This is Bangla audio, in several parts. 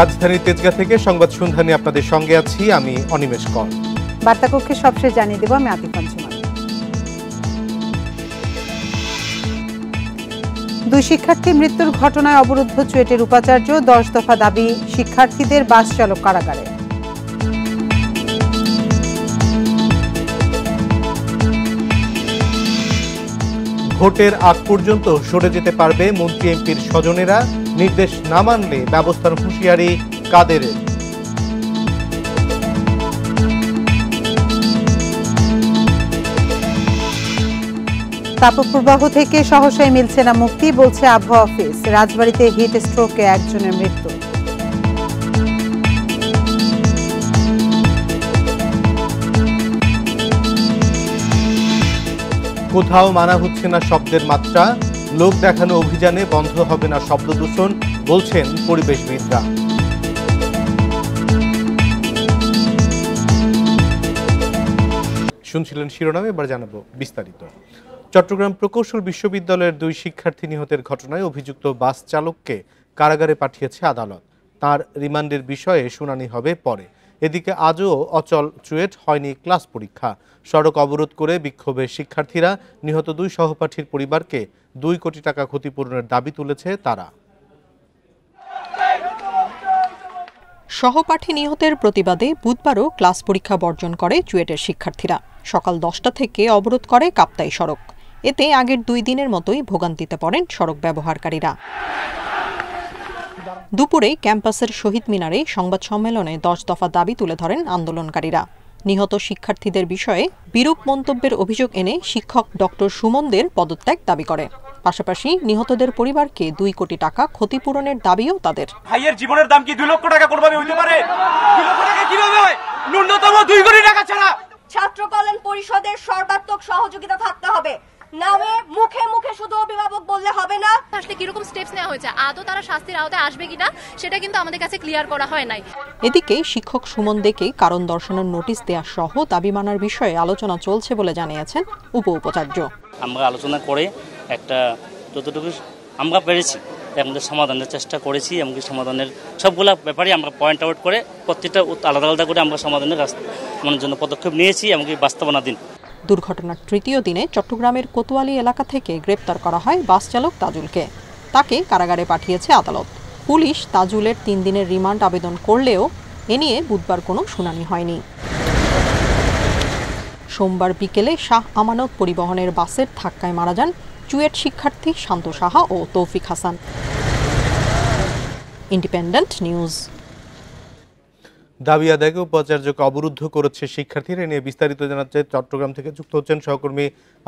রাজধানীর তেজগা থেকে সংবাদ সন্ধানে আপনাদের সঙ্গে আছি আমি অনিমেষ কর বার্তাকক্ষে সবশেষ জানিয়ে দেব আমি আতিফ দুই শিক্ষার্থী মৃত্যুর ঘটনায় অবরুদ্ধ চুয়েটের উপাচার্য দশ দফা দাবি শিক্ষার্থীদের বাস চালক কারাগারে ভোটের আগ পর্যন্ত সরে যেতে পারবে মন্ত্রী এমপির স্বজনেরা নির্দেশ না মানলে ব্যবস্থার হুঁশিয়ারি কাদের তাপপ্রবাহ থেকে সহসাই মিলছে না মুক্তি বলছে আবহাওয়া অফিস রাজবাড়িতে হিট স্ট্রোকে একজনের মৃত্যু কোথাও মানা হচ্ছে না শব্দের মাত্রা লোক দেখানো অভিযানে বন্ধ হবে না শব্দ দূষণ বলছেন পরিবেশবিদরা শুনছিলেন শিরোনামে এবার জানাবো বিস্তারিত চট্টগ্রাম প্রকৌশল বিশ্ববিদ্যালয়ের দুই শিক্ষার্থী নিহতের ঘটনায় অভিযুক্ত বাস চালককে কারাগারে পাঠিয়েছে আদালত তার রিমান্ডের বিষয়ে শুনানি হবে পরে এদিকে আজও অচল চুয়েট হয়নি ক্লাস পরীক্ষা সড়ক অবরোধ করে বিক্ষোভে শিক্ষার্থীরা নিহত দুই সহপাঠীর পরিবারকে দুই কোটি টাকা ক্ষতিপূরণের দাবি তুলেছে তারা সহপাঠী নিহতের প্রতিবাদে বুধবারও ক্লাস পরীক্ষা বর্জন করে চুয়েটের শিক্ষার্থীরা সকাল দশটা থেকে অবরোধ করে কাপ্তাই সড়ক এতে আগের দুই দিনের মতোই ভোগান্তিতে পড়েন সড়ক ব্যবহারকারীরা দুপুরে ক্যাম্পাসের শহীদ মিনারে সংবাদ সম্মেলনে দশ দফা দাবি তুলে ধরেন আন্দোলনকারীরা নিহত শিক্ষার্থীদের বিষয়ে বিরূপ মন্তব্যের অভিযোগ এনে শিক্ষক ডক্টর সুমনদের পদত্যাগ দাবি করে পাশাপাশি নিহতদের পরিবারকে দুই কোটি টাকা ক্ষতিপূরণের দাবিও তাদের ভাইয়ের জীবনের দাম কি দুই লক্ষ টাকা কোরবানি হইতে পারে দুই লক্ষ টাকা কিভাবে হয় ন্যূনতম দুই কোটি টাকা ছাড়া ছাত্র কল্যাণ পরিষদের সর্বাত্মক সহযোগিতা থাকতে হবে নামে মুখে মুখে শুধু অভিভাবক বললে হবে না আসলে কিরকম স্টেপস নেওয়া হয়েছে আদৌ তারা শাস্তির আওতায় আসবে কিনা সেটা কিন্তু আমাদের কাছে ক্লিয়ার করা হয় নাই এদিকে শিক্ষক সুমন দেকে কারণ দর্শানোর নোটিশ দেওয়া সহ দাবি মানার বিষয়ে আলোচনা চলছে বলে জানিয়েছেন উপ উপাচার্য আমরা আলোচনা করে একটা যতটুকু আমরা পেরেছি আমাদের সমাধানের চেষ্টা করেছি এমনকি সমাধানের সবগুলা ব্যাপারে আমরা পয়েন্ট আউট করে প্রত্যেকটা আলাদা আলাদা করে আমরা সমাধানের রাস্তা মানে জন্য পদক্ষেপ নিয়েছি এমনকি বাস্তবনা দিন দুর্ঘটনার তৃতীয় দিনে চট্টগ্রামের কোতোয়ালি এলাকা থেকে গ্রেপ্তার করা হয় বাস চালক তাজুলকে তাকে কারাগারে পাঠিয়েছে আদালত পুলিশ তাজুলের তিন দিনের রিমান্ড আবেদন করলেও এ নিয়ে বুধবার কোনো শুনানি হয়নি সোমবার বিকেলে শাহ আমানত পরিবহনের বাসের ধাক্কায় মারা যান চুয়েট শিক্ষার্থী শান্ত সাহা ও তৌফিক হাসান ইন্ডিপেন্ডেন্ট নিউজ দাবি আদায়কে উপাচার্যকে অবরুদ্ধ করেছে শিক্ষার্থীরা নিয়ে বিস্তারিত জানাচ্ছে চট্টগ্রাম থেকে যুক্ত হচ্ছেন সহকর্মী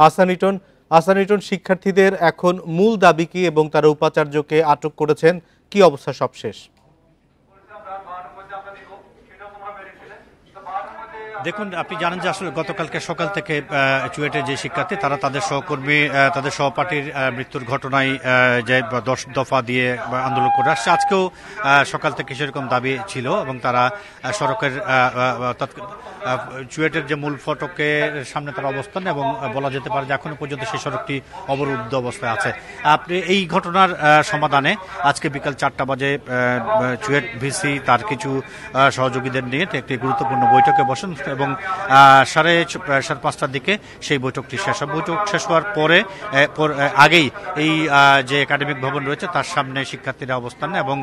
আসানিটন আসানিটন শিক্ষার্থীদের এখন মূল দাবি কি এবং তারা উপাচার্যকে আটক করেছেন কি অবস্থা সবশেষ দেখুন আপনি জানেন যে আসলে গতকালকে সকাল থেকে চুয়েটের যে শিক্ষার্থী তারা তাদের সহকর্মী তাদের সহপাঠীর মৃত্যুর ঘটনায় যে দশ দফা দিয়ে আন্দোলন করে আসছে আজকেও সকাল থেকে সেরকম দাবি ছিল এবং তারা সড়কের চুয়েটের যে মূল ফটকের সামনে তারা অবস্থান এবং বলা যেতে পারে যে এখনো পর্যন্ত সেই সড়কটি অবরুদ্ধ অবস্থায় আছে আপনি এই ঘটনার সমাধানে আজকে বিকাল চারটা বাজে চুয়েট ভিসি তার কিছু সহযোগীদের নিয়ে একটি গুরুত্বপূর্ণ বৈঠকে বসেন এবং সাড়ে সাড়ে পাঁচটার দিকে সেই বৈঠকটি শেষ হয় বৈঠক শেষ হওয়ার পরে আগেই এই যে একাডেমিক ভবন রয়েছে তার সামনে শিক্ষার্থীরা অবস্থান এবং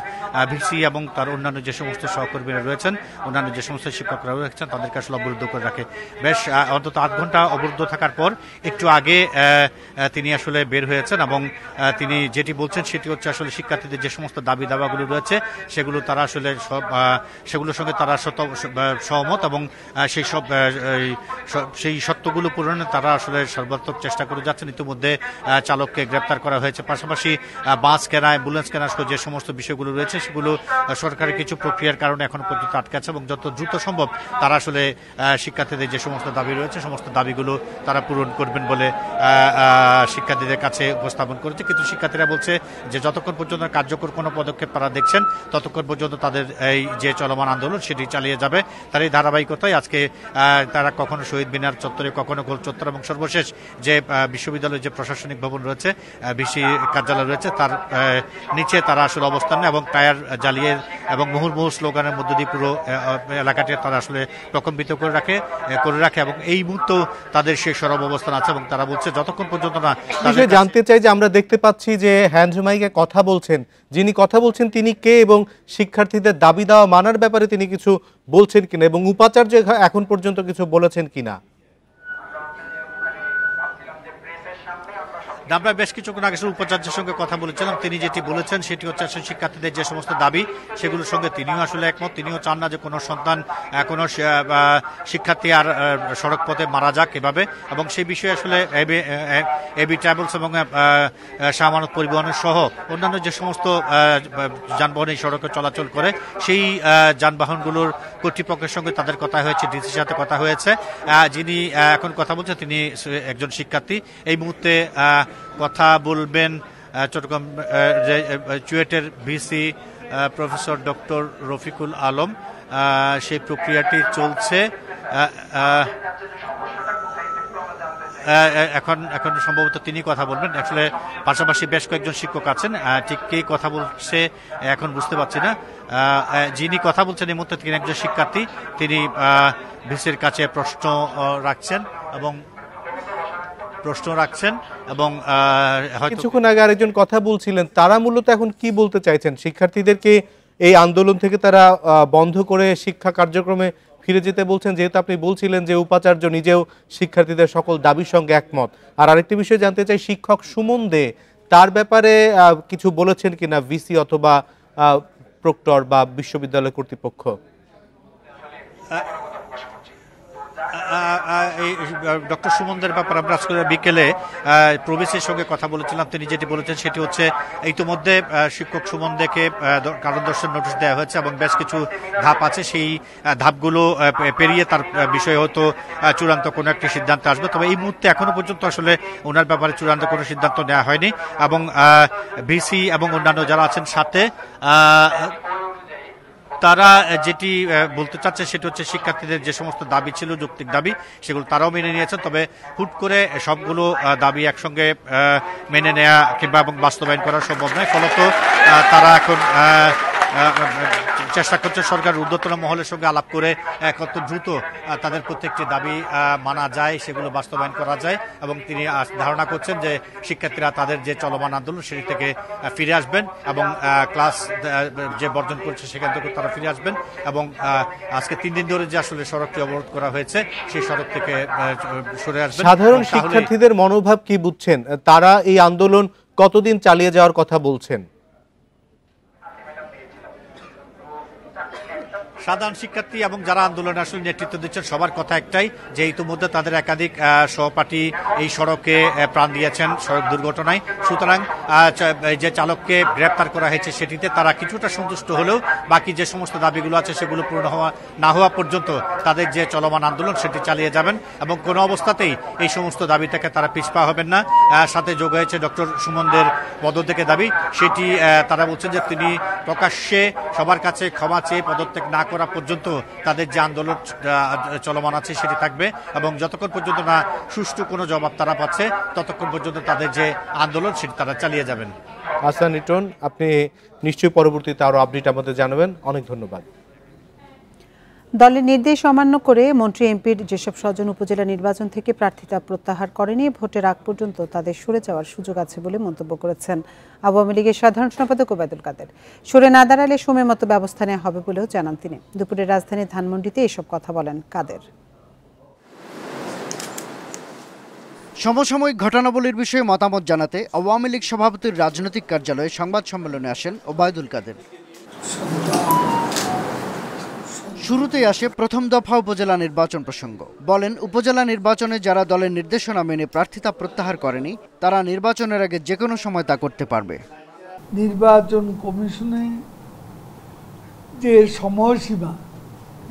ভিসি এবং তার অন্যান্য যে সমস্ত সহকর্মীরা রয়েছেন অন্যান্য যে সমস্ত শিক্ষকরা রয়েছেন তাদেরকে আসলে অবরুদ্ধ করে রাখে বেশ অন্তত আধ ঘন্টা অবরুদ্ধ থাকার পর একটু আগে তিনি আসলে বের হয়েছেন এবং তিনি যেটি বলছেন সেটি হচ্ছে আসলে শিক্ষার্থীদের যে সমস্ত দাবি দাবাগুলো রয়েছে সেগুলো তারা আসলে সব সেগুলোর সঙ্গে তারা সহমত এবং সেই সেই সব সেই সত্যগুলো পূরণে তারা আসলে সর্বাত্মক চেষ্টা করে যাচ্ছেন ইতিমধ্যে চালককে গ্রেপ্তার করা হয়েছে পাশাপাশি বাস কেনা অ্যাম্বুলেন্স কেনা যে সমস্ত বিষয়গুলো রয়েছে সেগুলো সরকারের কিছু প্রক্রিয়ার কারণে এখন পর্যন্ত আটকে আছে এবং যত দ্রুত সম্ভব তারা আসলে শিক্ষার্থীদের যে সমস্ত দাবি রয়েছে সমস্ত দাবিগুলো তারা পূরণ করবেন বলে শিক্ষার্থীদের কাছে উপস্থাপন করেছে কিন্তু শিক্ষার্থীরা বলছে যে যতক্ষণ পর্যন্ত কার্যকর কোনো পদক্ষেপ তারা দেখছেন ততক্ষণ পর্যন্ত তাদের এই যে চলমান আন্দোলন সেটি চালিয়ে যাবে তার এই ধারাবাহিকতায় আজকে তারা কখনো শহীদ মিনার চত্বরে কখনো গোল চত্বর এবং সর্বশেষ যে বিশ্ববিদ্যালয়ের যে প্রশাসনিক ভবন রয়েছে বিসি কার্যালয় রয়েছে তার নিচে তারা আসলে অবস্থান এবং টায়ার জ্বালিয়ে এবং মুহুর্মুহু স্লোগানের মধ্য দিয়ে পুরো এলাকাটি তারা আসলে প্রকম্পিত করে রাখে করে রাখে এবং এই মুহূর্তেও তাদের সেই সরব অবস্থান আছে এবং তারা বলছে যতক্ষণ পর্যন্ত না জানতে চাই যে আমরা দেখতে পাচ্ছি যে হ্যান্ডমাইকে কথা বলছেন যিনি কথা বলছেন তিনি কে এবং শিক্ষার্থীদের দাবি দেওয়া মানার ব্যাপারে তিনি কিছু বলছেন কিনা এবং উপাচার্য এখন পর্যন্ত কিছু বলেছেন কিনা আমরা বেশ কিছুক্ষণ আগে উপাচার্যের সঙ্গে কথা বলেছিলাম তিনি যেটি বলেছেন সেটি হচ্ছে আসলে শিক্ষার্থীদের যে সমস্ত দাবি সেগুলোর সঙ্গে তিনিও আসলে একমত তিনিও চান না যে কোনো সন্তান কোনো শিক্ষার্থী আর সড়ক পথে মারা যাক এভাবে এবং সেই বিষয়ে আসলে এবি ট্রাভেলস এবং সামানত পরিবহনের সহ অন্যান্য যে সমস্ত যানবাহন এই সড়কে চলাচল করে সেই যানবাহনগুলোর কর্তৃপক্ষের সঙ্গে তাদের কথা হয়েছে ডিসির সাথে কথা হয়েছে যিনি এখন কথা বলছেন তিনি একজন শিক্ষার্থী এই মুহূর্তে কথা বলবেন চট্টগ্রাম চুয়েটের VC professor doctor Rafiqul Alam সেই প্রক্রিয়াটি চলছে এখন এখন সম্ভবত তিনি কথা বলবেন আসলে পাশাপাশি বেশ কয়েকজন শিক্ষক আছেন ঠিক কে কথা বলছে এখন বুঝতে পারছি না যিনি কথা বলছেন এই মুহূর্তে তিনি একজন শিক্ষার্থী তিনি ভিসির কাছে প্রশ্ন রাখছেন এবং প্রশ্ন রাখছেন এবং কিছুক্ষণ আগে আরেকজন কথা বলছিলেন তারা মূলত এখন কি বলতে চাইছেন শিক্ষার্থীদেরকে এই আন্দোলন থেকে তারা বন্ধ করে শিক্ষা কার্যক্রমে ফিরে যেতে বলছেন যেহেতু আপনি বলছিলেন যে উপাচার্য নিজেও শিক্ষার্থীদের সকল দাবির সঙ্গে একমত আর আরেকটি বিষয় জানতে চাই শিক্ষক সুমন দে তার ব্যাপারে কিছু বলেছেন কিনা ভিসি অথবা প্রক্টর বা বিশ্ববিদ্যালয় কর্তৃপক্ষ ডক্টর সুমনদের ব্যাপার আমরা আজকে বিকেলে প্রবেশের সঙ্গে কথা বলেছিলাম তিনি যেটি বলেছেন সেটি হচ্ছে ইতিমধ্যে শিক্ষক সুমন দেখে কারণ দর্শন নোটিশ দেওয়া হয়েছে এবং বেশ কিছু ধাপ আছে সেই ধাপগুলো পেরিয়ে তার বিষয়ে হয়তো চূড়ান্ত কোনো একটি সিদ্ধান্ত আসবে তবে এই মুহূর্তে এখনো পর্যন্ত আসলে ওনার ব্যাপারে চূড়ান্ত কোনো সিদ্ধান্ত নেওয়া হয়নি এবং ভিসি এবং অন্যান্য যারা আছেন সাথে তারা যেটি বলতে চাচ্ছে সেটি হচ্ছে শিক্ষার্থীদের যে সমস্ত দাবি ছিল যৌক্তিক দাবি সেগুলো তারাও মেনে নিয়েছে তবে হুট করে সবগুলো দাবি একসঙ্গে মেনে নেয়া কিংবা এবং বাস্তবায়ন করা সম্ভব নয় ফলত তারা এখন চেষ্টা করছে সরকার ঊর্ধ্বতন মহলের সঙ্গে আলাপ করে কত দ্রুত তাদের প্রত্যেকটি দাবি মানা যায় সেগুলো বাস্তবায়ন করা যায় এবং তিনি ধারণা করছেন যে শিক্ষার্থীরা তাদের যে চলমান আন্দোলন সেটি থেকে ফিরে আসবেন এবং ক্লাস যে বর্জন করছে সেখান থেকে তারা ফিরে আসবেন এবং আজকে তিন দিন ধরে যে আসলে সড়কটি অবরোধ করা হয়েছে সেই সড়ক থেকে সরে আসবেন সাধারণ শিক্ষার্থীদের মনোভাব কি বুঝছেন তারা এই আন্দোলন কতদিন চালিয়ে যাওয়ার কথা বলছেন সাধারণ শিক্ষার্থী এবং যারা আন্দোলনে আসলে নেতৃত্ব দিচ্ছেন সবার কথা একটাই যে ইতিমধ্যে তাদের একাধিক সহপাঠী এই সড়কে প্রাণ দিয়েছেন সড়ক দুর্ঘটনায় সুতরাং যে চালককে গ্রেপ্তার করা হয়েছে সেটিতে তারা কিছুটা সন্তুষ্ট হলেও বাকি যে সমস্ত দাবিগুলো আছে সেগুলো পূর্ণ হওয়া না হওয়া পর্যন্ত তাদের যে চলমান আন্দোলন সেটি চালিয়ে যাবেন এবং কোনো অবস্থাতেই এই সমস্ত দাবি থেকে তারা পিছপা হবেন না সাথে যোগ হয়েছে ডক্টর সুমনদের পদত্যাগের দাবি সেটি তারা বলছেন যে তিনি প্রকাশ্যে সবার কাছে ক্ষমা চেয়ে পদত্যাগ পদত্যাগ না করা পর্যন্ত তাদের যে আন্দোলন চলমান আছে সেটি থাকবে এবং যতক্ষণ পর্যন্ত না সুষ্ঠু কোনো জবাব তারা পাচ্ছে ততক্ষণ পর্যন্ত তাদের যে আন্দোলন সেটি তারা চালিয়ে যাবেন আসান রিটন আপনি নিশ্চয়ই পরবর্তীতে আরও আপডেট আমাদের জানাবেন অনেক ধন্যবাদ দলের নির্দেশ অমান্য করে মন্ত্রী এমপির যেসব স্বজন উপজেলা নির্বাচন থেকে প্রার্থিতা প্রত্যাহার করেনি ভোটের আগ পর্যন্ত তাদের সরে যাওয়ার সুযোগ আছে বলে মন্তব্য করেছেন আওয়ামী লীগের সাধারণ সম্পাদক ওবায়দুল কাদের সরে না দাঁড়ালে সময় মতো ব্যবস্থা নেওয়া হবে বলেও জানান তিনি দুপুরে রাজধানী ধানমন্ডিতে এসব কথা বলেন কাদের সমসাময়িক ঘটনাবলীর বিষয়ে মতামত জানাতে আওয়ামী লীগ সভাপতির রাজনৈতিক কার্যালয়ে সংবাদ সম্মেলনে আসেন ওবায়দুল কাদের শুরুতেই আসে প্রথম দফা উপজেলা নির্বাচন প্রসঙ্গ বলেন উপজেলা নির্বাচনে যারা দলের নির্দেশনা মেনে প্রার্থিতা প্রত্যাহার করেনি তারা নির্বাচনের আগে যে কোনো সময় তা করতে পারবে নির্বাচন কমিশনে যে সময়সীমা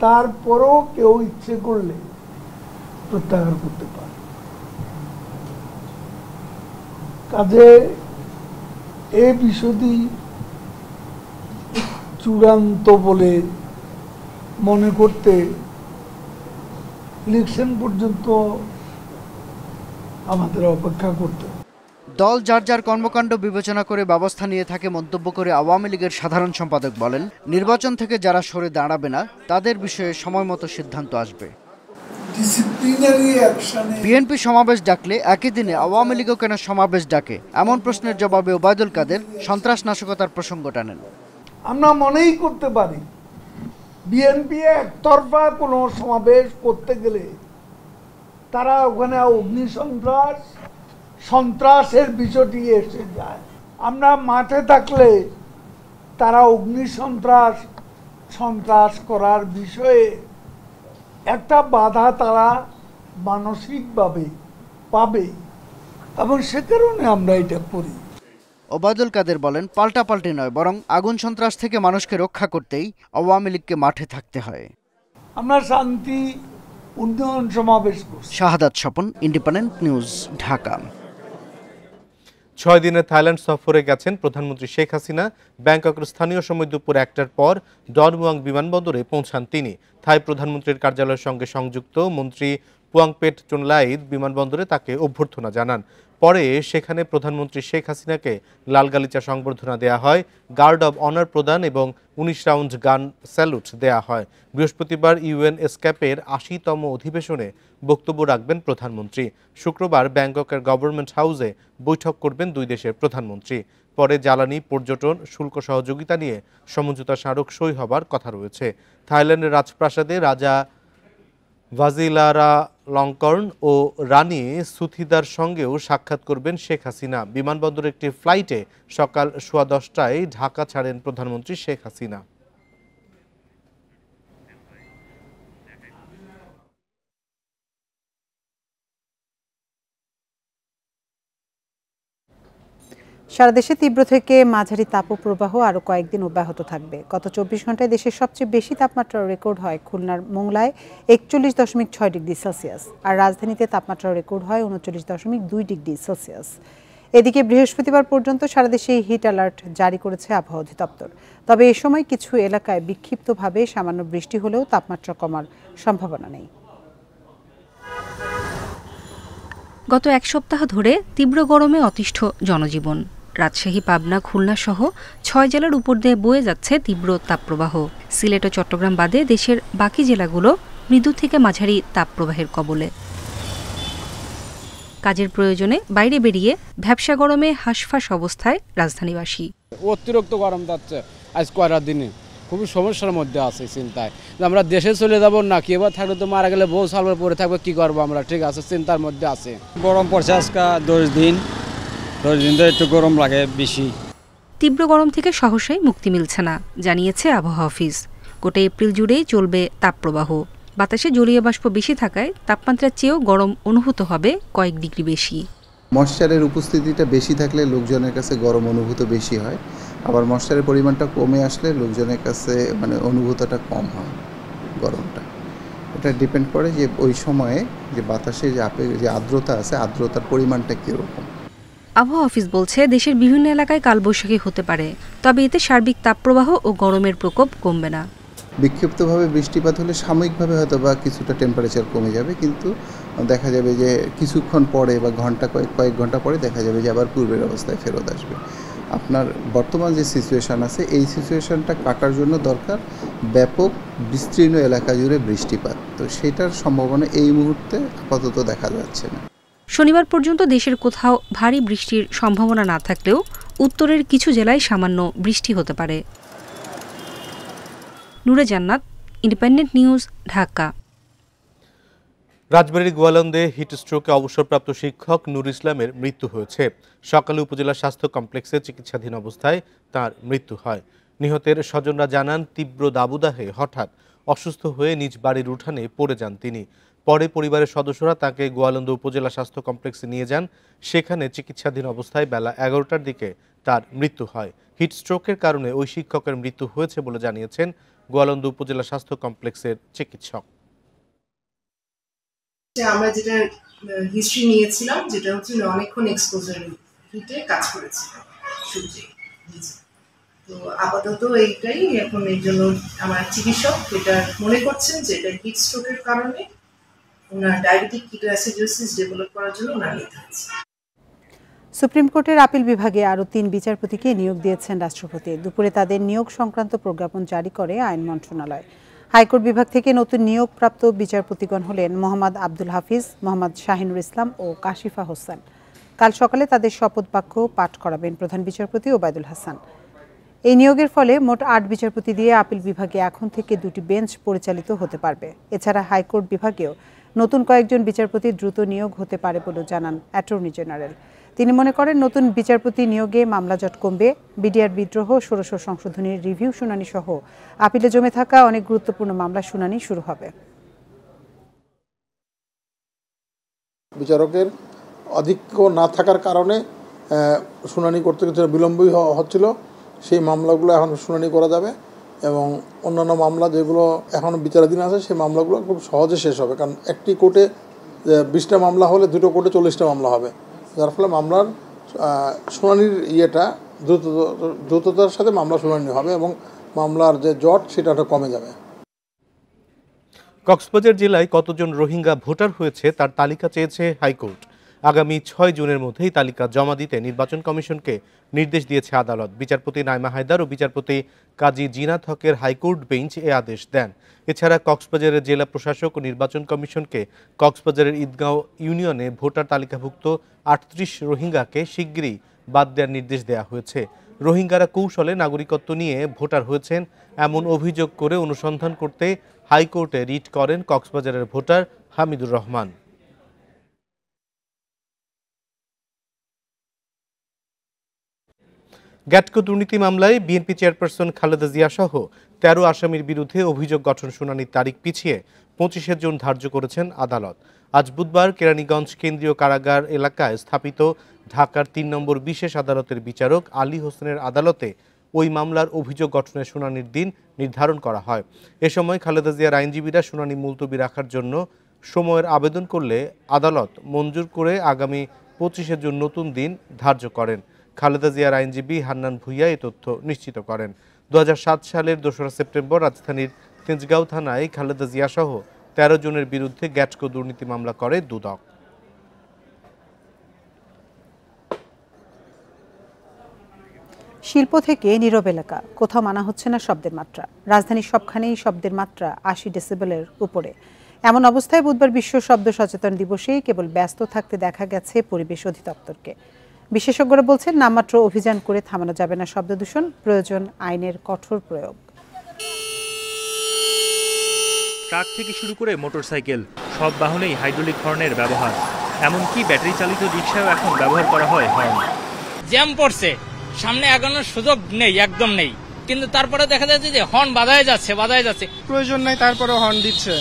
তারপরও কেউ ইচ্ছে করলে প্রত্যাহার করতে পারে কাজে এ বিষয়টি চূড়ান্ত বলে মনে করতে ইলেকশন পর্যন্ত আমাদের অপেক্ষা করতে দল যার যার কর্মকাণ্ড বিবেচনা করে ব্যবস্থা নিয়ে থাকে মন্তব্য করে আওয়ামী লীগের সাধারণ সম্পাদক বলেন নির্বাচন থেকে যারা সরে দাঁড়াবে না তাদের বিষয়ে সময় মতো সিদ্ধান্ত আসবে বিএনপি সমাবেশ ডাকলে একই দিনে আওয়ামী লীগও কেন সমাবেশ ডাকে এমন প্রশ্নের জবাবে ওবায়দুল কাদের সন্ত্রাস নাশকতার প্রসঙ্গ টানেন আমরা মনেই করতে পারি বিএনপি একতরফা কোনো সমাবেশ করতে গেলে তারা ওখানে অগ্নি সন্ত্রাস সন্ত্রাসের বিষয়টি এসে যায় আমরা মাঠে থাকলে তারা অগ্নি সন্ত্রাস সন্ত্রাস করার বিষয়ে একটা বাধা তারা মানসিকভাবে পাবে এবং সে কারণে আমরা এটা করি ওবায়দুল কাদের বলেন পাল্টাপাল্টি নয় বরং আগুন সন্ত্রাস থেকে মানুষকে রক্ষা করতেই আওয়ামী লীগকে মাঠে থাকতে হয় আমরা শান্তি উন্নয়ন সমাবেশ শাহাদাত স্বপন ইন্ডিপেন্ডেন্ট নিউজ ঢাকা ছয় দিনের থাইল্যান্ড সফরে গেছেন প্রধানমন্ত্রী শেখ হাসিনা ব্যাংককের স্থানীয় সময় দুপুর একটার পর ডনমুয়াং বিমানবন্দরে পৌঁছান তিনি থাই প্রধানমন্ত্রীর কার্যালয়ের সঙ্গে সংযুক্ত মন্ত্রী পুয়াংপেট চুনলাইদ বিমানবন্দরে তাকে অভ্যর্থনা জানান পরে সেখানে প্রধানমন্ত্রী শেখ হাসিনাকে লালগালিচা সংবর্ধনা দেয়া হয় গার্ড অব অনার প্রদান এবং উনিশ রাউন্ড গান স্যালুট দেয়া হয় বৃহস্পতিবার ইউএন এসক্যাপের আশিতম অধিবেশনে বক্তব্য রাখবেন প্রধানমন্ত্রী শুক্রবার ব্যাংককের গভর্নমেন্ট হাউসে বৈঠক করবেন দুই দেশের প্রধানমন্ত্রী পরে জ্বালানি পর্যটন শুল্ক সহযোগিতা নিয়ে সমঝোতা স্মারক সই হবার কথা রয়েছে থাইল্যান্ডের রাজপ্রাসাদে রাজা ভাজিলারা লঙ্কর্ন ও রানী সুথিদার সঙ্গেও সাক্ষাৎ করবেন শেখ হাসিনা বিমানবন্দরের একটি ফ্লাইটে সকাল সোয়া দশটায় ঢাকা ছাড়েন প্রধানমন্ত্রী শেখ হাসিনা সারা দেশে তীব্র থেকে মাঝারি তাপপ্রবাহ আরও কয়েকদিন অব্যাহত থাকবে গত চব্বিশ ঘন্টায় দেশের সবচেয়ে বেশি তাপমাত্রা রেকর্ড হয় খুলনার মোংলায় একচল্লিশ দশমিক ছয় ডিগ্রি সেলসিয়াস আর রাজধানীতে তাপমাত্রা রেকর্ড হয় উনচল্লিশ দশমিক দুই ডিগ্রি সেলসিয়াস এদিকে বৃহস্পতিবার পর্যন্ত সারা দেশে হিট অ্যালার্ট জারি করেছে আবহাওয়া অধিদপ্তর তবে এ সময় কিছু এলাকায় বিক্ষিপ্তভাবে সামান্য বৃষ্টি হলেও তাপমাত্রা কমার সম্ভাবনা নেই গত এক সপ্তাহ ধরে তীব্র গরমে অতিষ্ঠ জনজীবন রাজশাহী পাবনা খুলনা সহ ছয় জেলার উপর দিয়ে বয়ে যাচ্ছে তীব্র তাপপ্রবাহ সিলেট ও চট্টগ্রাম বাদে দেশের বাকি জেলাগুলো মৃদু থেকে মাঝারি তাপপ্রবাহের কবলে কাজের প্রয়োজনে বাইরে বেরিয়ে ব্যবসা গরমে হাঁসফাঁস অবস্থায় রাজধানীবাসী অতিরিক্ত গরম যাচ্ছে আজ কয়রা দিনে খুবই সমস্যার মধ্যে আছে চিন্তায় আমরা দেশে চলে যাব না কি এবার থাকলে তো মারা গেলে বউ সালবার পরে থাকবে কি করবো আমরা ঠিক আছে চিন্তার মধ্যে আছে গরম পড়ছে আজকে দশ দিন একটু গরম বেশি তীব্র গরম থেকে সহসাই মুক্তি মিলছে না জানিয়েছে আবহাওয়া অফিস গোটা এপ্রিল জুড়েই চলবে তাপপ্রবাহ বাতাসে জলীয় বাষ্প বেশি থাকায় তাপমাত্রার চেয়েও গরম অনুভূত হবে কয়েক ডিগ্রি বেশি মশ্চারের উপস্থিতিটা বেশি থাকলে লোকজনের কাছে গরম অনুভূত বেশি হয় আবার মশ্চারের পরিমাণটা কমে আসলে লোকজনের কাছে মানে অনুভূতটা কম হয় গরমটা এটা ডিপেন্ড করে যে ওই সময়ে যে বাতাসে যে আপে যে আর্দ্রতা আছে আর্দ্রতার পরিমাণটা কীরকম আবহাওয়া অফিস বলছে দেশের বিভিন্ন এলাকায় কালবৈশাখী হতে পারে তবে এতে সার্বিক তাপপ্রবাহ ও গরমের প্রকোপ কমবে না বিক্ষিপ্তভাবে বৃষ্টিপাত হলে সাময়িকভাবে হয়তো বা কিছুটা টেম্পারেচার কমে যাবে কিন্তু দেখা যাবে যে কিছুক্ষণ পরে বা ঘন্টা কয়েক কয়েক ঘন্টা পরে দেখা যাবে যে আবার পূর্বের অবস্থায় ফেরত আসবে আপনার বর্তমান যে সিচুয়েশান আছে এই সিচুয়েশানটা কাটার জন্য দরকার ব্যাপক বিস্তীর্ণ এলাকা জুড়ে বৃষ্টিপাত তো সেটার সম্ভাবনা এই মুহূর্তে আপাতত দেখা যাচ্ছে না শনিবার পর্যন্ত দেশের কোথাও ভারী বৃষ্টির সম্ভাবনা না থাকলেও উত্তরের কিছু জেলায় সামান্য বৃষ্টি হতে পারে নুরে জান্নাত ইন্ডিপেন্ডেন্ট নিউজ ঢাকা রাজবাড়ির গোয়ালন্দে হিটস্ট্রোকে অবসরপ্রাপ্ত শিক্ষক নুর ইসলামের মৃত্যু হয়েছে সকালে উপজেলা স্বাস্থ্য কমপ্লেক্সে চিকিৎসাধীন অবস্থায় তার মৃত্যু হয় নিহতের স্বজনরা জানান তীব্র দাবুদাহে হঠাৎ অসুস্থ হয়ে নিজ বাড়ির উঠানে পড়ে যান তিনি পরে পরিবারের সদস্যরা তাকে গোয়ালন্দ উপজেলা স্বাস্থ্য কমপ্লেক্সে নিয়ে যান সেখানে চিকিৎসাধীন অবস্থায় বেলা এগারোটার দিকে তার মৃত্যু হয় হিট স্ট্রোকের কারণে ওই শিক্ষকের মৃত্যু হয়েছে বলে জানিয়েছেন গোয়ালন্দ উপজেলা স্বাস্থ্য কমপ্লেক্সের চিকিৎসক আমরা যেটা হিস্ট্রি নিয়েছিলাম যেটা হচ্ছে অনেকক্ষণ এক্সপোজার হিটে কাজ করেছিলাম সূর্যে তো আপাতত এইটাই এখন এই জন্য আমার চিকিৎসক এটা মনে করছেন যে এটা হিট স্ট্রোকের কারণে ডায়াবেটিক কিটোঅ্যাসিডোসিস ডেভেলপ করার জন্য ওনার লেখা সুপ্রিম কোর্টের আপিল বিভাগে আরও তিন বিচারপতিকে নিয়োগ দিয়েছেন রাষ্ট্রপতি দুপুরে তাদের নিয়োগ সংক্রান্ত প্রজ্ঞাপন জারি করে আইন মন্ত্রণালয় হাইকোর্ট বিভাগ থেকে নতুন নিয়োগপ্রাপ্ত বিচারপতিগণ হলেন মোহাম্মদ আব্দুল হাফিজ মোহাম্মদ শাহিনুর ইসলাম ও কাশিফা হোসেন কাল সকালে তাদের শপথ বাক্য পাঠ করাবেন প্রধান বিচারপতি ওবায়দুল হাসান এই নিয়োগের ফলে মোট আট বিচারপতি দিয়ে আপিল বিভাগে এখন থেকে দুটি বেঞ্চ পরিচালিত হতে পারবে এছাড়া হাইকোর্ট বিভাগেও নতুন কয়েকজন বিচারপতি দ্রুত নিয়োগ হতে পারে বলে জানান অ্যাটর্নি জেনারেল তিনি মনে করেন নতুন বিচারপতি নিয়োগে মামলা জট কমবে বিডিআর বিদ্রোহ ষোড়শ সংশোধনীর রিভিউ শুনানি সহ আপিলে জমে থাকা অনেক গুরুত্বপূর্ণ মামলা শুনানি শুরু হবে বিচারকের আধিক্য না থাকার কারণে শুনানি করতে বিলম্বই হচ্ছিল সেই মামলাগুলো এখন শুনানি করা যাবে এবং অন্যান্য মামলা যেগুলো এখন বিচারাধীন আছে সেই মামলাগুলো খুব সহজে শেষ হবে কারণ একটি কোর্টে বিশটা মামলা হলে দুটো কোর্টে চল্লিশটা মামলা হবে যার ফলে মামলার শুনানির ইয়েটা দ্রুত দ্রুততার সাথে মামলা শুনানি হবে এবং মামলার যে জট সেটা কমে যাবে কক্সবাজার জেলায় কতজন রোহিঙ্গা ভোটার হয়েছে তার তালিকা চেয়েছে হাইকোর্ট আগামী ছয় জুনের মধ্যেই তালিকা জমা দিতে নির্বাচন কমিশনকে নির্দেশ দিয়েছে আদালত বিচারপতি নাইমা হায়দার ও বিচারপতি কাজী জিনাত হকের হাইকোর্ট বেঞ্চ এ আদেশ দেন এছাড়া কক্সবাজারের জেলা প্রশাসক ও নির্বাচন কমিশনকে কক্সবাজারের ঈদগাঁও ইউনিয়নে ভোটার তালিকাভুক্ত আটত্রিশ রোহিঙ্গাকে শিগগিরই বাদ দেওয়ার নির্দেশ দেওয়া হয়েছে রোহিঙ্গারা কৌশলে নাগরিকত্ব নিয়ে ভোটার হয়েছেন এমন অভিযোগ করে অনুসন্ধান করতে হাইকোর্টে রিট করেন কক্সবাজারের ভোটার হামিদুর রহমান গ্যাটকো দুর্নীতি মামলায় বিএনপি চেয়ারপারসন খালেদা সহ তেরো আসামির বিরুদ্ধে অভিযোগ গঠন শুনানির তারিখ পিছিয়ে পঁচিশে জুন ধার্য করেছেন আদালত আজ বুধবার কেরানীগঞ্জ কেন্দ্রীয় কারাগার এলাকায় স্থাপিত ঢাকার তিন নম্বর বিশেষ আদালতের বিচারক আলী হোসেনের আদালতে ওই মামলার অভিযোগ গঠনের শুনানির দিন নির্ধারণ করা হয় এ সময় খালেদা জিয়ার আইনজীবীরা শুনানি মুলতবি রাখার জন্য সময়ের আবেদন করলে আদালত মঞ্জুর করে আগামী পঁচিশে জুন নতুন দিন ধার্য করেন খালেদা জিয়ার আইনজীবী হান্নান ভুইয়া এই তথ্য নিশ্চিত করেন দু সালের দোসরা সেপ্টেম্বর রাজধানীর তেজগাঁও থানায় খালেদা জিয়া সহ তেরো জনের বিরুদ্ধে গ্যাটকো দুর্নীতি মামলা করে দুদক শিল্প থেকে নীরব এলাকা কোথাও মানা হচ্ছে না শব্দের মাত্রা রাজধানীর সবখানেই শব্দের মাত্রা আশি ডেসিবেলের উপরে এমন অবস্থায় বুধবার বিশ্ব শব্দ সচেতন দিবসেই কেবল ব্যস্ত থাকতে দেখা গেছে পরিবেশ অধিদপ্তরকে বিশেষজ্ঞরা বলছেন নামমাত্র অভিযান করে থামানো যাবে না শব্দ দূষণ প্রয়োজন আইনের কঠোর প্রয়োগ ট্রাক থেকে শুরু করে মোটরসাইকেল সব বাহনেই হাইড্রোলিক হর্নের ব্যবহার এমনকি ব্যাটারি চালিত রিক্সাও এখন ব্যবহার করা হয় হর্ন জ্যাম পড়ছে সামনে এগোনোর সুযোগ নেই একদম নেই কিন্তু তারপরে দেখা যাচ্ছে যে হর্ন বাধায় যাচ্ছে বাধায় যাচ্ছে প্রয়োজন নাই তারপরে হর্ন দিচ্ছে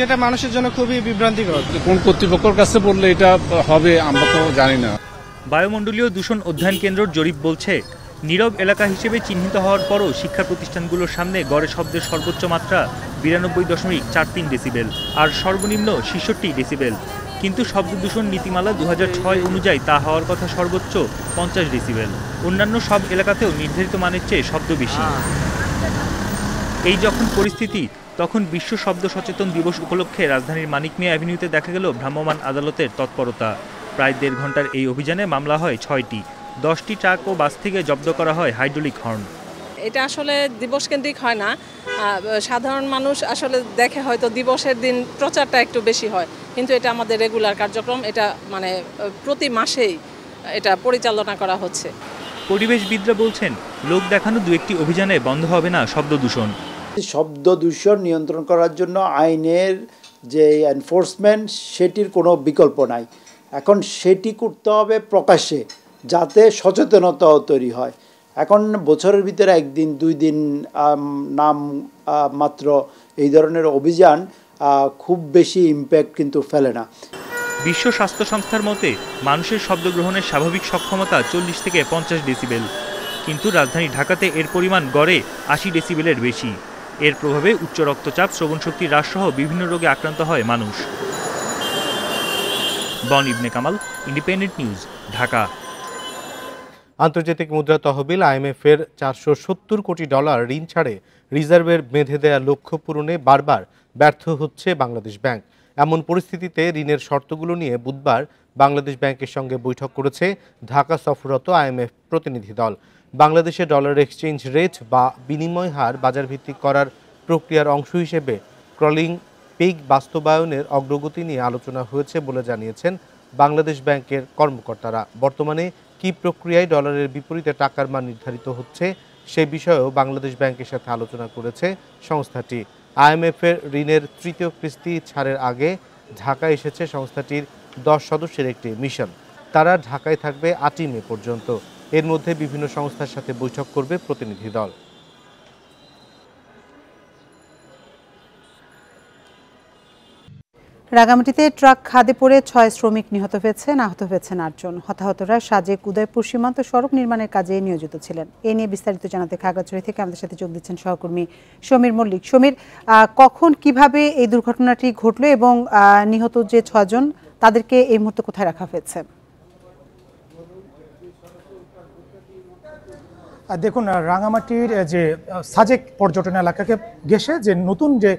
যেটা মানুষের জন্য খুবই বিভ্রান্তিকর কোন কর্তৃপক্ষের কাছে বললে এটা হবে আমরা তো জানি না বায়ুমণ্ডলীয় দূষণ অধ্যয়ন কেন্দ্রর জরিপ বলছে নীরব এলাকা হিসেবে চিহ্নিত হওয়ার পরও শিক্ষা প্রতিষ্ঠানগুলোর সামনে গড়ে শব্দের সর্বোচ্চ মাত্রা বিরানব্বই দশমিক চার তিন ডেসিবেল আর সর্বনিম্ন ছেষট্টি ডেসিবেল কিন্তু শব্দ দূষণ নীতিমালা দু অনুযায়ী তা হওয়ার কথা সর্বোচ্চ পঞ্চাশ ডেসিবেল অন্যান্য সব এলাকাতেও নির্ধারিত মানের চেয়ে শব্দ বেশি এই যখন পরিস্থিতি তখন বিশ্ব শব্দ সচেতন দিবস উপলক্ষে রাজধানীর মানিক মিয়া অ্যাভিনিউতে দেখা গেল ভ্রাম্যমাণ আদালতের তৎপরতা প্রায় দেড় ঘন্টার এই অভিযানে মামলা হয় ছয়টি দশটি ট্রাক ও বাস থেকে জব্দ করা হয় হাইড্রোলিক হর্ন এটা আসলে দিবসকেন্দ্রিক হয় না সাধারণ মানুষ আসলে দেখে হয়তো দিবসের দিন প্রচারটা একটু বেশি হয় কিন্তু এটা আমাদের রেগুলার কার্যক্রম এটা মানে প্রতি মাসেই এটা পরিচালনা করা হচ্ছে পরিবেশবিদরা বলছেন লোক দেখানো দু একটি অভিযানে বন্ধ হবে না শব্দ দূষণ শব্দ দূষণ নিয়ন্ত্রণ করার জন্য আইনের যে এনফোর্সমেন্ট সেটির কোনো বিকল্প নাই এখন সেটি করতে হবে প্রকাশ্যে যাতে সচেতনতাও তৈরি হয় এখন বছরের ভিতরে একদিন দুই দিন নাম মাত্র এই ধরনের অভিযান খুব বেশি ইম্প্যাক্ট কিন্তু ফেলে না বিশ্ব স্বাস্থ্য সংস্থার মতে মানুষের শব্দ গ্রহণের স্বাভাবিক সক্ষমতা চল্লিশ থেকে পঞ্চাশ ডেসিবেল কিন্তু রাজধানী ঢাকাতে এর পরিমাণ গড়ে আশি ডেসিবেলের বেশি এর প্রভাবে উচ্চ রক্তচাপ শ্রবণ হ্রাস হ্রাসসহ বিভিন্ন রোগে আক্রান্ত হয় মানুষ বন ইবনে কামাল ইন্ডিপেন্ডেন্ট নিউজ ঢাকা আন্তর্জাতিক মুদ্রা তহবিল আইএমএফের চারশো সত্তর কোটি ডলার ঋণ ছাড়ে রিজার্ভের বেঁধে দেয়া লক্ষ্য পূরণে বারবার ব্যর্থ হচ্ছে বাংলাদেশ ব্যাংক এমন পরিস্থিতিতে ঋণের শর্তগুলো নিয়ে বুধবার বাংলাদেশ ব্যাংকের সঙ্গে বৈঠক করেছে ঢাকা সফররত আইএমএফ প্রতিনিধি দল বাংলাদেশে ডলার এক্সচেঞ্জ রেট বা বিনিময় হার বাজার ভিত্তিক করার প্রক্রিয়ার অংশ হিসেবে ক্রলিং পিক বাস্তবায়নের অগ্রগতি নিয়ে আলোচনা হয়েছে বলে জানিয়েছেন বাংলাদেশ ব্যাংকের কর্মকর্তারা বর্তমানে কি প্রক্রিয়ায় ডলারের বিপরীতে টাকার মান নির্ধারিত হচ্ছে সে বিষয়েও বাংলাদেশ ব্যাংকের সাথে আলোচনা করেছে সংস্থাটি আইএমএফের ঋণের তৃতীয় কিস্তি ছাড়ের আগে ঢাকা এসেছে সংস্থাটির দশ সদস্যের একটি মিশন তারা ঢাকায় থাকবে আটই মে পর্যন্ত এর মধ্যে বিভিন্ন সংস্থার সাথে বৈঠক করবে প্রতিনিধি দল রাগামাটিতে ট্রাক খাদে পড়ে ছয় শ্রমিক নিহত হয়েছেন আহত হয়েছেন আটজন হতাহতরা সাজেক উদয়পুর সীমান্ত সড়ক নির্মাণের কাজে নিয়োজিত ছিলেন এ নিয়ে বিস্তারিত জানাতে খাগড়াছড়ি থেকে আমাদের সাথে যোগ দিচ্ছেন সহকর্মী সমীর মল্লিক সমীর কখন কিভাবে এই দুর্ঘটনাটি ঘটলো এবং নিহত যে ছজন তাদেরকে এই মুহূর্তে কোথায় রাখা হয়েছে দেখুন রাঙামাটির যে সাজেক পর্যটন এলাকাকে ঘেসে যে নতুন যে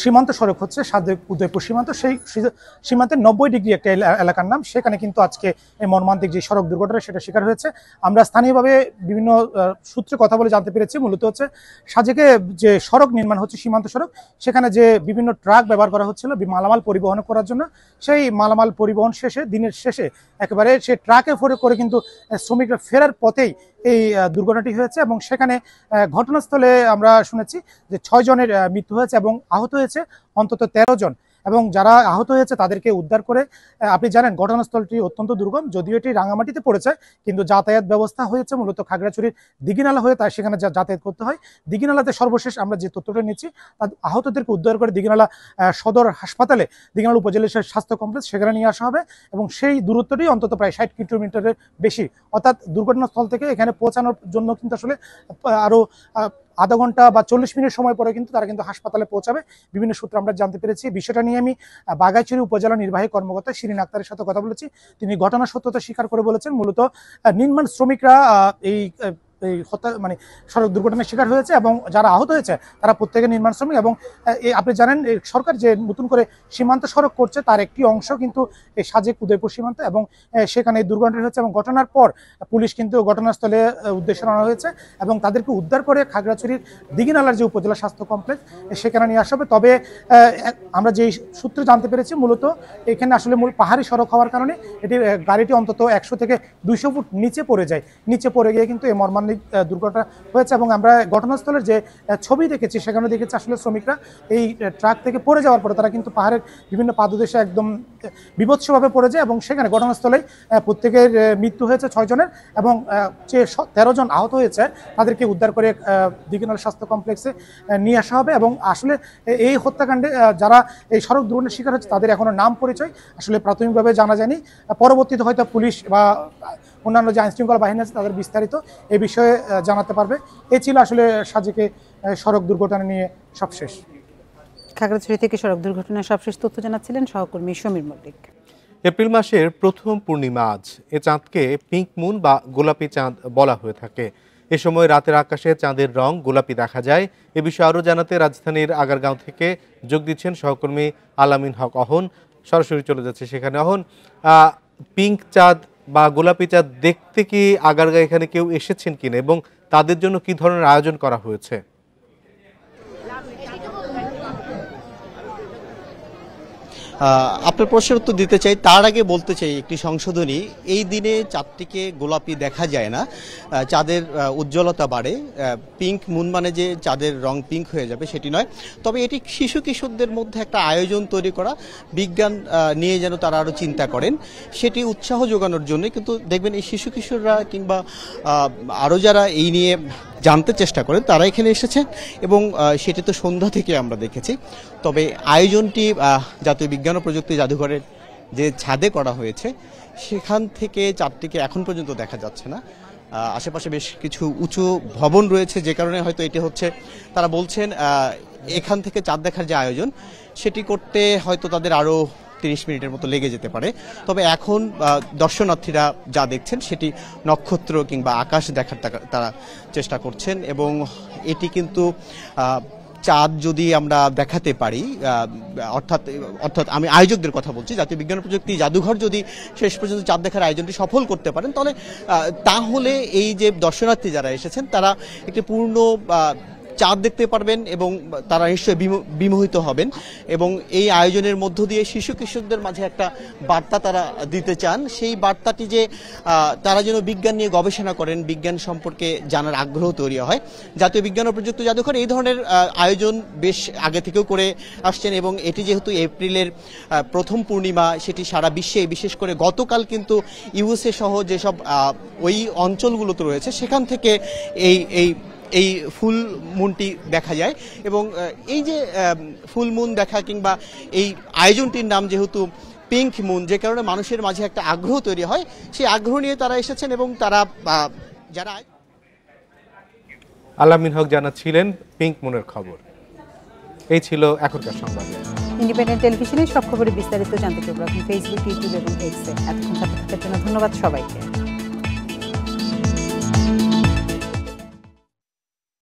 সীমান্ত সড়ক হচ্ছে সাদেক উদয়পুর সীমান্ত সেই সীমান্তের নব্বই ডিগ্রি একটা এলাকার নাম সেখানে কিন্তু আজকে এই মর্মান্তিক যে সড়ক দুর্ঘটনা সেটা শিকার হয়েছে আমরা স্থানীয়ভাবে বিভিন্ন সূত্রে কথা বলে জানতে পেরেছি মূলত হচ্ছে সাজেকে যে সড়ক নির্মাণ হচ্ছে সীমান্ত সড়ক সেখানে যে বিভিন্ন ট্রাক ব্যবহার করা হচ্ছিল মালামাল পরিবহন করার জন্য সেই মালামাল পরিবহন শেষে দিনের শেষে একেবারে সে ট্রাকে ফোরে করে কিন্তু শ্রমিকরা ফেরার পথেই এই দুর্ঘটনা দুর্ঘটনাটি হয়েছে এবং সেখানে ঘটনাস্থলে আমরা শুনেছি যে ছয় জনের মৃত্যু হয়েছে এবং আহত হয়েছে অন্তত তেরো জন এবং যারা আহত হয়েছে তাদেরকে উদ্ধার করে আপনি জানেন ঘটনাস্থলটি অত্যন্ত দুর্গম যদিও এটি রাঙামাটিতে পড়েছে কিন্তু যাতায়াত ব্যবস্থা হয়েছে মূলত খাগড়াছড়ির দিঘিনালা হয়ে তাই সেখানে যাতায়াত করতে হয় দিঘিনালাতে সর্বশেষ আমরা যে তথ্যটা নিচ্ছি তার আহতদেরকে উদ্ধার করে দিঘিনালা সদর হাসপাতালে দিঘিনালা উপজেলা স্বাস্থ্য কমপ্লেক্স সেখানে নিয়ে আসা হবে এবং সেই দূরত্বটি অন্তত প্রায় ষাট কিলোমিটারের বেশি অর্থাৎ দুর্ঘটনাস্থল থেকে এখানে পৌঁছানোর জন্য কিন্তু আসলে আরও আধা ঘন্টা বা চল্লিশ মিনিট সময় পরে কিন্তু তারা কিন্তু হাসপাতালে পৌঁছাবে বিভিন্ন সূত্রে আমরা জানতে পেরেছি বিষয়টা নিয়ে আমি বাগাইছড়ি উপজেলা নির্বাহী কর্মকর্তা শিরিন আক্তারের সাথে কথা বলেছি তিনি ঘটনা সত্যতা স্বীকার করে বলেছেন মূলত নির্মাণ শ্রমিকরা এই এই হত্যা মানে সড়ক দুর্ঘটনার শিকার হয়েছে এবং যারা আহত হয়েছে তারা প্রত্যেকে নির্মাণ শ্রমিক এবং আপনি জানেন সরকার যে নতুন করে সীমান্ত সড়ক করছে তার একটি অংশ কিন্তু এই সাজেক উদয়পুর সীমান্ত এবং সেখানে দুর্ঘটনা হয়েছে এবং ঘটনার পর পুলিশ কিন্তু ঘটনাস্থলে উদ্দেশ্য আনা হয়েছে এবং তাদেরকে উদ্ধার করে খাগড়াছড়ির দিঘিনালার যে উপজেলা স্বাস্থ্য কমপ্লেক্স সেখানে নিয়ে আসা হবে তবে আমরা যেই সূত্রে জানতে পেরেছি মূলত এখানে আসলে মূল পাহাড়ি সড়ক হওয়ার কারণে এটি গাড়িটি অন্তত একশো থেকে দুইশো ফুট নিচে পড়ে যায় নিচে পড়ে গিয়ে কিন্তু এই মর্মান শ্রমিক দুর্ঘটনা হয়েছে এবং আমরা ঘটনাস্থলের যে ছবি দেখেছি সেখানে দেখেছি আসলে শ্রমিকরা এই ট্রাক থেকে পড়ে যাওয়ার পরে তারা কিন্তু পাহাড়ের বিভিন্ন পাদদেশে একদম বিভৎসভাবে পড়ে যায় এবং সেখানে ঘটনাস্থলেই প্রত্যেকের মৃত্যু হয়েছে ছয়জনের এবং যে তেরো জন আহত হয়েছে তাদেরকে উদ্ধার করে দিঘিনাল স্বাস্থ্য কমপ্লেক্সে নিয়ে আসা হবে এবং আসলে এই হত্যাকাণ্ডে যারা এই সড়ক দুর্ঘটনার শিকার হচ্ছে তাদের এখনও নাম পরিচয় আসলে প্রাথমিকভাবে জানা যায়নি পরবর্তীতে হয়তো পুলিশ বা অন্যান্য যে আইনশৃঙ্খলা বাহিনী আছে তাদের বিস্তারিত এ বিষয়ে জানাতে পারবে এ ছিল আসলে সাজেকে সড়ক দুর্ঘটনা নিয়ে সবশেষ খাগড়াছড়ি থেকে সড়ক দুর্ঘটনার সবশেষ তথ্য জানাচ্ছিলেন সহকর্মী সমীর মল্লিক এপ্রিল মাসের প্রথম পূর্ণিমা আজ এ চাঁদকে পিঙ্ক মুন বা গোলাপি চাঁদ বলা হয়ে থাকে এ সময় রাতের আকাশে চাঁদের রং গোলাপি দেখা যায় এ বিষয়ে আরও জানাতে রাজধানীর আগারগাঁও থেকে যোগ দিচ্ছেন সহকর্মী আলামিন হক অহন সরাসরি চলে যাচ্ছে সেখানে অহন পিঙ্ক চাঁদ বা গোলাপি চা দেখতে কি আগারগা এখানে কেউ এসেছেন কিনা এবং তাদের জন্য কি ধরনের আয়োজন করা হয়েছে আপনার প্রশ্নের উত্তর দিতে চাই তার আগে বলতে চাই একটি সংশোধনী এই দিনে চাঁদটিকে গোলাপি দেখা যায় না চাঁদের উজ্জ্বলতা বাড়ে পিঙ্ক মুন মানে যে চাঁদের রং পিঙ্ক হয়ে যাবে সেটি নয় তবে এটি শিশু কিশোরদের মধ্যে একটা আয়োজন তৈরি করা বিজ্ঞান নিয়ে যেন তারা আরও চিন্তা করেন সেটি উৎসাহ যোগানোর জন্য কিন্তু দেখবেন এই শিশু কিশোররা কিংবা আরও যারা এই নিয়ে জানতে চেষ্টা করেন তারা এখানে এসেছেন এবং সেটি তো সন্ধ্যা থেকে আমরা দেখেছি তবে আয়োজনটি জাতীয় বিজ্ঞান ও প্রযুক্তি জাদুঘরের যে ছাদে করা হয়েছে সেখান থেকে চাঁদটিকে এখন পর্যন্ত দেখা যাচ্ছে না আশেপাশে বেশ কিছু উঁচু ভবন রয়েছে যে কারণে হয়তো এটি হচ্ছে তারা বলছেন এখান থেকে চাঁদ দেখার যে আয়োজন সেটি করতে হয়তো তাদের আরও তিরিশ মিনিটের মতো লেগে যেতে পারে তবে এখন দর্শনার্থীরা যা দেখছেন সেটি নক্ষত্র কিংবা আকাশ দেখার তারা চেষ্টা করছেন এবং এটি কিন্তু চাঁদ যদি আমরা দেখাতে পারি অর্থাৎ অর্থাৎ আমি আয়োজকদের কথা বলছি জাতীয় বিজ্ঞান প্রযুক্তি জাদুঘর যদি শেষ পর্যন্ত চাঁদ দেখার আয়োজনটি সফল করতে পারেন তাহলে তাহলে এই যে দর্শনার্থী যারা এসেছেন তারা একটি পূর্ণ চাঁদ দেখতে পারবেন এবং তারা নিশ্চয়ই বিমোহিত হবেন এবং এই আয়োজনের মধ্য দিয়ে শিশু কিশোরদের মাঝে একটা বার্তা তারা দিতে চান সেই বার্তাটি যে তারা যেন বিজ্ঞান নিয়ে গবেষণা করেন বিজ্ঞান সম্পর্কে জানার আগ্রহ তৈরি হয় জাতীয় বিজ্ঞান ও প্রযুক্তি জাদুঘর এই ধরনের আয়োজন বেশ আগে থেকেও করে আসছেন এবং এটি যেহেতু এপ্রিলের প্রথম পূর্ণিমা সেটি সারা বিশ্বে বিশেষ করে গতকাল কিন্তু ইউএসএ সহ যেসব ওই অঞ্চলগুলোতে রয়েছে সেখান থেকে এই এই এই ফুল মুনটি দেখা যায় এবং এই যে ফুল মুন দেখা কিংবা এই আয়োজনটির নাম যেহেতু পিঙ্ক মুন যে কারণে মানুষের মাঝে একটা আগ্রহ তৈরি হয় সেই আগ্রহ নিয়ে তারা এসেছেন এবং তারা যারা আলামিন হক জানাচ্ছিলেন পিঙ্ক মুনের খবর এই ছিল এখনকার সংবাদ ইন্ডিপেন্ডেন্ট টেলিভিশনে সব খবরের বিস্তারিত জানতে চোখ রাখুন ফেসবুক ইউটিউব এবং এক্সে এতক্ষণ সাথে জন্য ধন্যবাদ সবাইকে